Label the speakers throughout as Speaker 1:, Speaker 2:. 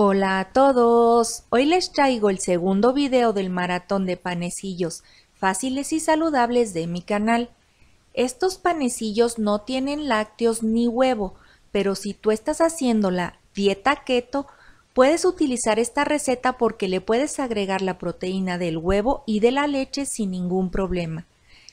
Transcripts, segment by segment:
Speaker 1: Hola a todos, hoy les traigo el segundo video del maratón de panecillos fáciles y saludables de mi canal. Estos panecillos no tienen lácteos ni huevo, pero si tú estás haciendo la dieta keto, puedes utilizar esta receta porque le puedes agregar la proteína del huevo y de la leche sin ningún problema.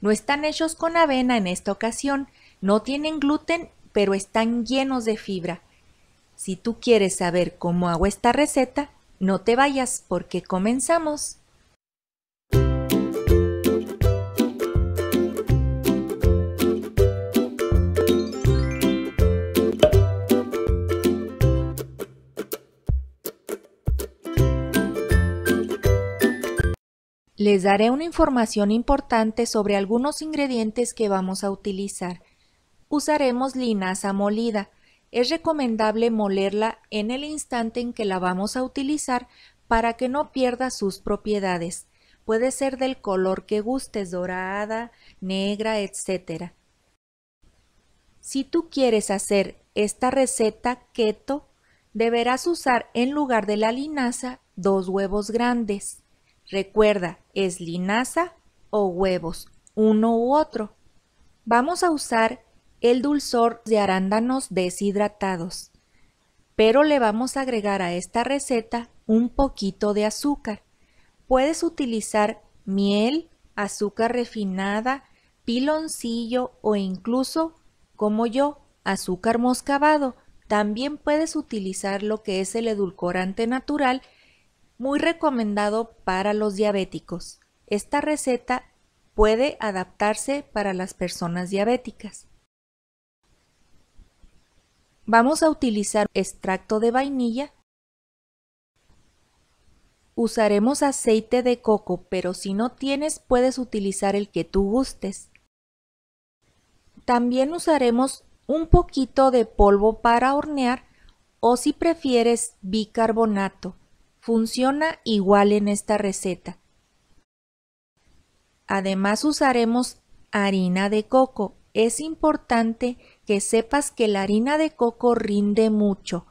Speaker 1: No están hechos con avena en esta ocasión, no tienen gluten, pero están llenos de fibra. Si tú quieres saber cómo hago esta receta, no te vayas porque comenzamos. Les daré una información importante sobre algunos ingredientes que vamos a utilizar. Usaremos linaza molida, es recomendable molerla en el instante en que la vamos a utilizar para que no pierda sus propiedades. Puede ser del color que gustes, dorada, negra, etc. Si tú quieres hacer esta receta keto, deberás usar en lugar de la linaza dos huevos grandes. Recuerda, es linaza o huevos, uno u otro. Vamos a usar el dulzor de arándanos deshidratados. Pero le vamos a agregar a esta receta un poquito de azúcar. Puedes utilizar miel, azúcar refinada, piloncillo o incluso, como yo, azúcar moscabado. También puedes utilizar lo que es el edulcorante natural, muy recomendado para los diabéticos. Esta receta puede adaptarse para las personas diabéticas. Vamos a utilizar extracto de vainilla. Usaremos aceite de coco, pero si no tienes puedes utilizar el que tú gustes. También usaremos un poquito de polvo para hornear o si prefieres bicarbonato. Funciona igual en esta receta. Además usaremos harina de coco. Es importante que sepas que la harina de coco rinde mucho.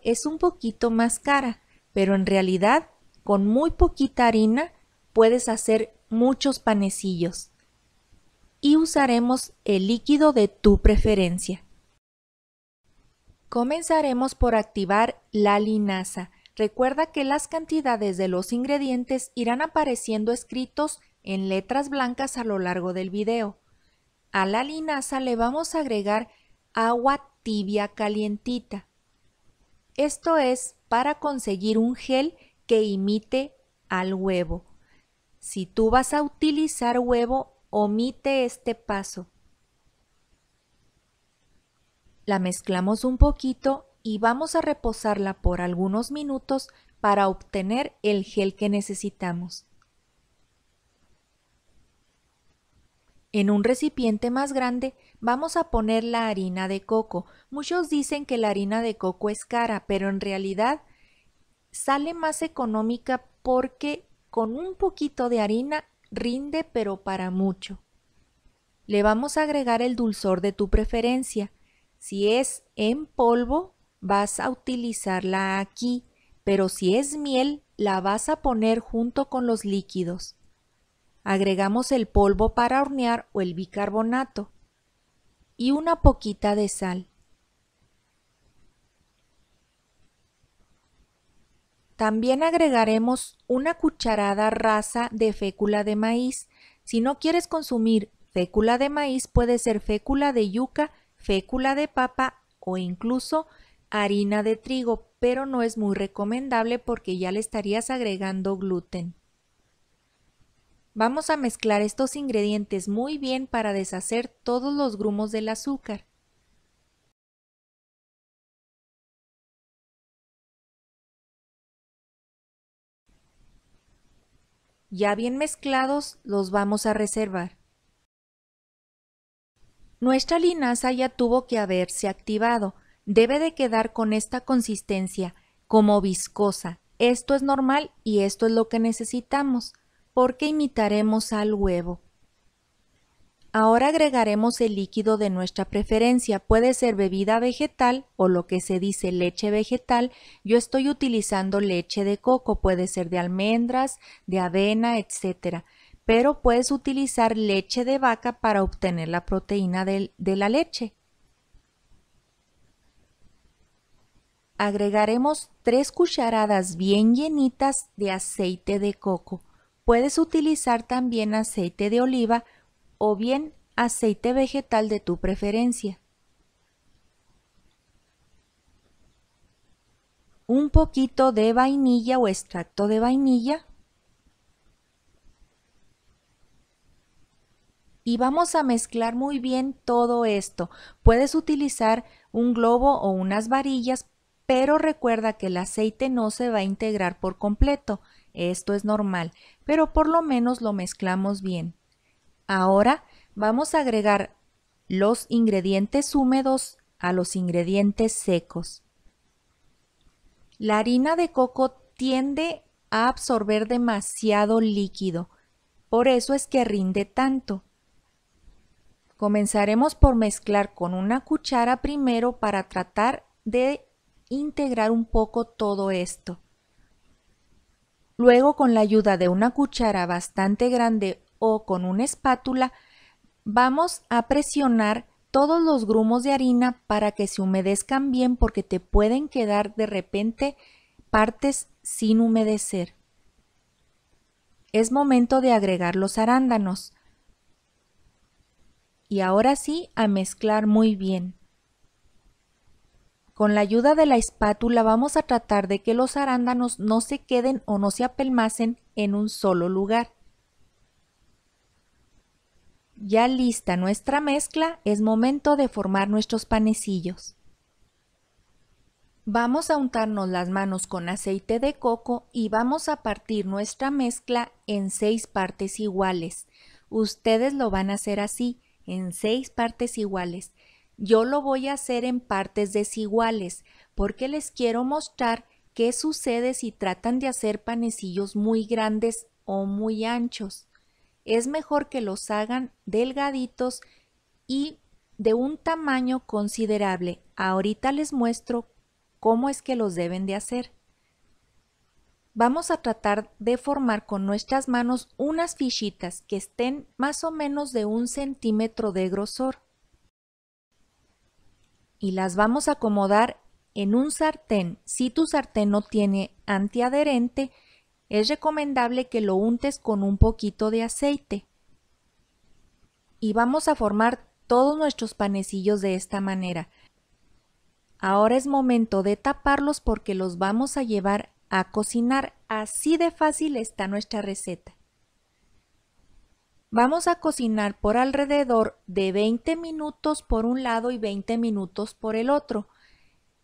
Speaker 1: Es un poquito más cara, pero en realidad con muy poquita harina puedes hacer muchos panecillos. Y usaremos el líquido de tu preferencia. Comenzaremos por activar la linaza. Recuerda que las cantidades de los ingredientes irán apareciendo escritos en letras blancas a lo largo del video a la linaza le vamos a agregar agua tibia calientita. Esto es para conseguir un gel que imite al huevo. Si tú vas a utilizar huevo, omite este paso. La mezclamos un poquito y vamos a reposarla por algunos minutos para obtener el gel que necesitamos. En un recipiente más grande vamos a poner la harina de coco. Muchos dicen que la harina de coco es cara, pero en realidad sale más económica porque con un poquito de harina rinde pero para mucho. Le vamos a agregar el dulzor de tu preferencia. Si es en polvo, vas a utilizarla aquí, pero si es miel, la vas a poner junto con los líquidos agregamos el polvo para hornear o el bicarbonato y una poquita de sal. También agregaremos una cucharada rasa de fécula de maíz. Si no quieres consumir fécula de maíz, puede ser fécula de yuca, fécula de papa o incluso harina de trigo, pero no es muy recomendable porque ya le estarías agregando gluten. Vamos a mezclar estos ingredientes muy bien para deshacer todos los grumos del azúcar. Ya bien mezclados, los vamos a reservar. Nuestra linaza ya tuvo que haberse activado. Debe de quedar con esta consistencia, como viscosa. Esto es normal y esto es lo que necesitamos porque imitaremos al huevo. Ahora agregaremos el líquido de nuestra preferencia, puede ser bebida vegetal o lo que se dice leche vegetal. Yo estoy utilizando leche de coco, puede ser de almendras, de avena, etc. Pero puedes utilizar leche de vaca para obtener la proteína de, la leche. Agregaremos tres cucharadas bien llenitas de aceite de coco. Puedes utilizar también aceite de oliva o bien aceite vegetal de tu preferencia. Un poquito de vainilla o extracto de vainilla. Y vamos a mezclar muy bien todo esto. Puedes utilizar un globo o unas varillas, pero recuerda que el aceite no se va a integrar por completo. Esto es normal, pero por lo menos lo mezclamos bien. Ahora vamos a agregar los ingredientes húmedos a los ingredientes secos. La harina de coco tiende a absorber demasiado líquido, por eso es que rinde tanto. Comenzaremos por mezclar con una cuchara primero para tratar de integrar un poco todo esto. Luego con la ayuda de una cuchara bastante grande o con una espátula vamos a presionar todos los grumos de harina para que se humedezcan bien porque te pueden quedar de repente partes sin humedecer. Es momento de agregar los arándanos. Y ahora sí a mezclar muy bien. Con la ayuda de la espátula vamos a tratar de que los arándanos no se queden o no se apelmacen en un solo lugar. Ya lista nuestra mezcla, es momento de formar nuestros panecillos. Vamos a untarnos las manos con aceite de coco y vamos a partir nuestra mezcla en seis partes iguales. Ustedes lo van a hacer así, en seis partes iguales yo lo voy a hacer en partes desiguales porque les quiero mostrar qué sucede si tratan de hacer panecillos muy grandes o muy anchos. Es mejor que los hagan delgaditos y de un tamaño considerable. Ahorita les muestro cómo es que los deben de hacer. Vamos a tratar de formar con nuestras manos unas fichitas que estén más o menos de un centímetro de grosor y las vamos a acomodar en un sartén. Si tu sartén no tiene antiadherente, es recomendable que lo untes con un poquito de aceite. Y vamos a formar todos nuestros panecillos de esta manera. Ahora es momento de taparlos porque los vamos a llevar a cocinar. Así de fácil está nuestra receta. Vamos a cocinar por alrededor de 20 minutos por un lado y 20 minutos por el otro.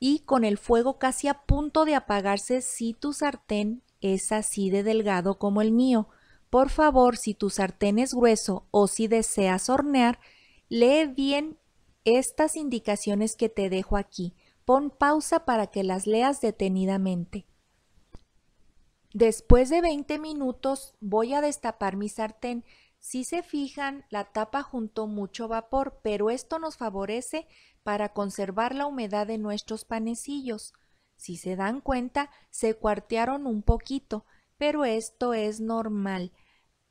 Speaker 1: Y con el fuego casi a punto de apagarse si tu sartén es así de delgado como el mío. Por favor, si tu sartén es grueso o si deseas hornear, lee bien estas indicaciones que te dejo aquí. Pon pausa para que las leas detenidamente. Después de 20 minutos voy a destapar mi sartén si se fijan, la tapa juntó mucho vapor, pero esto nos favorece para conservar la humedad de nuestros panecillos. Si se dan cuenta, se cuartearon un poquito, pero esto es normal.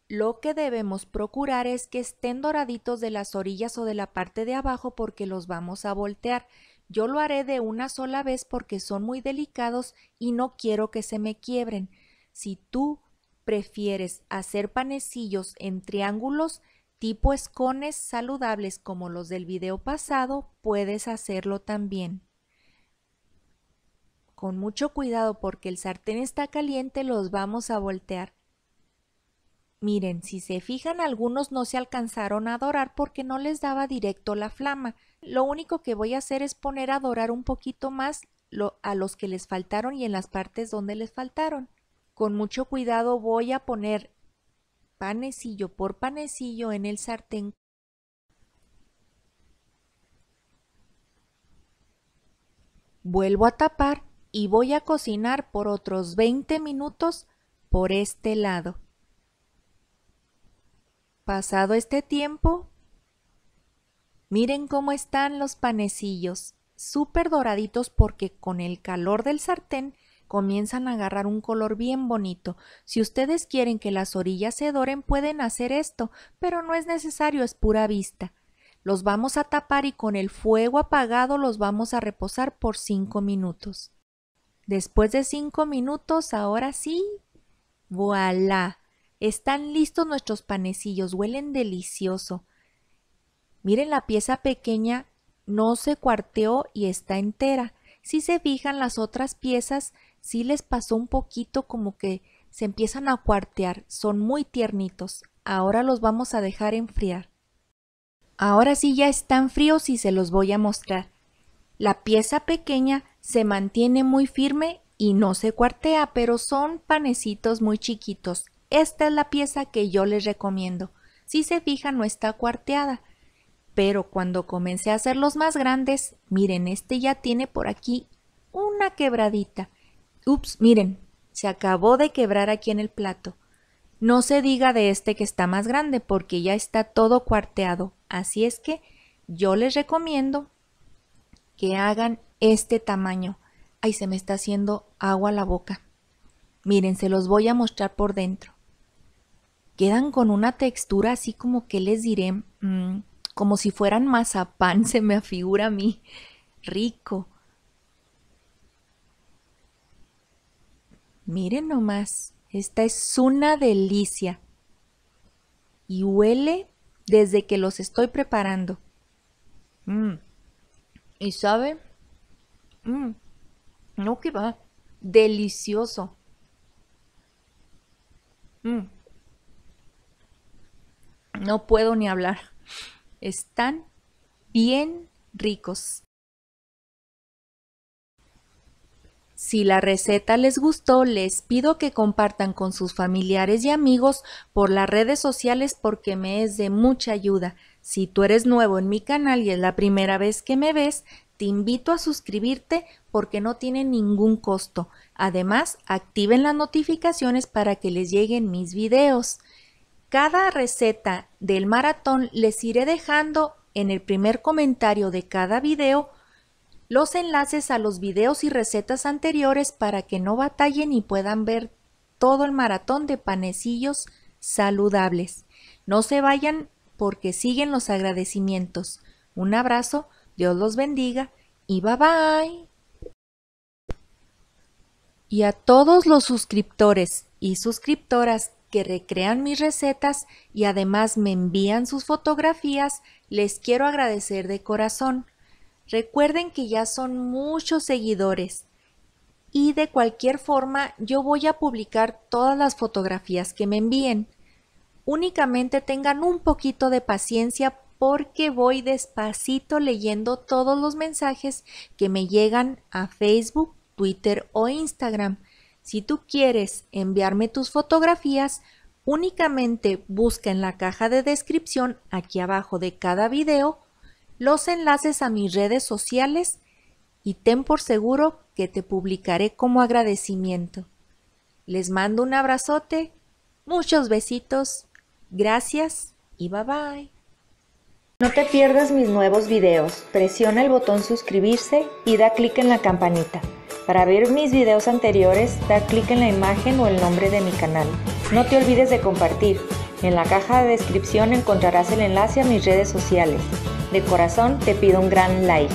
Speaker 1: Lo que debemos procurar es que estén doraditos de las orillas o de la parte de abajo porque los vamos a voltear. Yo lo haré de una sola vez porque son muy delicados y no quiero que se me quiebren. Si tú prefieres hacer panecillos en triángulos tipo escones saludables como los del video pasado, puedes hacerlo también. Con mucho cuidado porque el sartén está caliente, los vamos a voltear. Miren, si se fijan, algunos no se alcanzaron a dorar porque no les daba directo la flama. Lo único que voy a hacer es poner a dorar un poquito más a los que les faltaron y en las partes donde les faltaron con mucho cuidado voy a poner panecillo por panecillo en el sartén. Vuelvo a tapar y voy a cocinar por otros 20 minutos por este lado. Pasado este tiempo, miren cómo están los panecillos, súper doraditos porque con el calor del sartén comienzan a agarrar un color bien bonito. Si ustedes quieren que las orillas se doren pueden hacer esto, pero no es necesario, es pura vista. Los vamos a tapar y con el fuego apagado los vamos a reposar por 5 minutos. Después de 5 minutos, ahora sí, voilà. Están listos nuestros panecillos, huelen delicioso. Miren la pieza pequeña, no se cuarteó y está entera. Si se fijan las otras piezas, si les pasó un poquito como que se empiezan a cuartear, son muy tiernitos. Ahora los vamos a dejar enfriar. Ahora sí ya están fríos y se los voy a mostrar. La pieza pequeña se mantiene muy firme y no se cuartea, pero son panecitos muy chiquitos. Esta es la pieza que yo les recomiendo. Si se fijan no está cuarteada, pero cuando comencé a hacer los más grandes, miren, este ya tiene por aquí una quebradita Ups, miren, se acabó de quebrar aquí en el plato. No se diga de este que está más grande porque ya está todo cuarteado. Así es que yo les recomiendo que hagan este tamaño. Ay, se me está haciendo agua la boca. Miren, se los voy a mostrar por dentro. Quedan con una textura así como que les diré, mm, como si fueran mazapán, se me afigura a mí. Rico. Miren nomás, esta es una delicia. Y huele desde que los estoy preparando. Mm. ¿Y sabe? Mm, no que va. Delicioso. Mm. No puedo ni hablar. Están bien ricos. Si la receta les gustó, les pido que compartan con sus familiares y amigos por las redes sociales porque me es de mucha ayuda. Si tú eres nuevo en mi canal y es la primera vez que me ves, te invito a suscribirte porque no tiene ningún costo. Además, activen las notificaciones para que les lleguen mis videos. Cada receta del maratón les iré dejando en el primer comentario de cada video los enlaces a los videos y recetas anteriores para que no batallen y puedan ver todo el maratón de panecillos saludables. No se vayan porque siguen los agradecimientos. Un abrazo, Dios los bendiga y bye bye. Y a todos los suscriptores y suscriptoras que recrean mis recetas y además me envían sus fotografías, les quiero agradecer de corazón. Recuerden que ya son muchos seguidores y de cualquier forma yo voy a publicar todas las fotografías que me envíen. Únicamente tengan un poquito de paciencia porque voy despacito leyendo todos los mensajes que me llegan a Facebook, Twitter o Instagram. Si tú quieres enviarme tus fotografías, únicamente busca en la caja de descripción aquí abajo de cada video los enlaces a mis redes sociales y ten por seguro que te publicaré como agradecimiento. Les mando un abrazote, muchos besitos, gracias y bye bye. No te pierdas mis nuevos videos, presiona el botón suscribirse y da clic en la campanita. Para ver mis videos anteriores, da clic en la imagen o el nombre de mi canal. No te olvides de compartir. En la caja de descripción encontrarás el enlace a mis redes sociales. De corazón te pido un gran like.